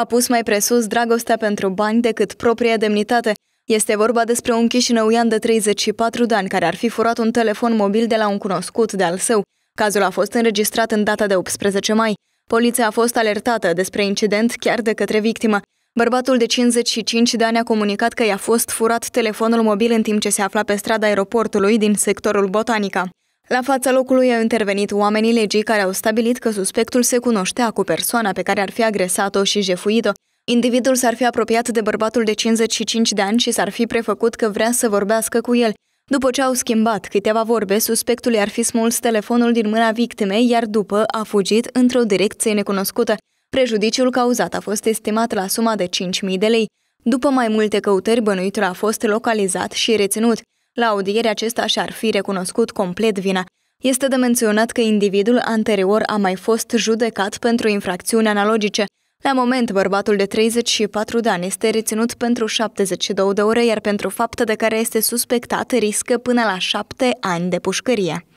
a pus mai presus dragostea pentru bani decât propria demnitate. Este vorba despre un chișinăuian de 34 de ani care ar fi furat un telefon mobil de la un cunoscut de al său. Cazul a fost înregistrat în data de 18 mai. Poliția a fost alertată despre incident chiar de către victimă. Bărbatul de 55 de ani a comunicat că i-a fost furat telefonul mobil în timp ce se afla pe strada aeroportului din sectorul Botanica. La fața locului au intervenit oamenii legii care au stabilit că suspectul se cunoștea cu persoana pe care ar fi agresat-o și jefuit-o. Individul s-ar fi apropiat de bărbatul de 55 de ani și s-ar fi prefăcut că vrea să vorbească cu el. După ce au schimbat câteva vorbe, suspectul i-ar fi smuls telefonul din mâna victimei, iar după a fugit într-o direcție necunoscută. Prejudiciul cauzat a fost estimat la suma de 5.000 de lei. După mai multe căutări, bănuitul a fost localizat și reținut. La audiere acesta și-ar fi recunoscut complet vina. Este de menționat că individul anterior a mai fost judecat pentru infracțiuni analogice. La moment, bărbatul de 34 de ani este reținut pentru 72 de ore, iar pentru faptă de care este suspectat riscă până la 7 ani de pușcărie.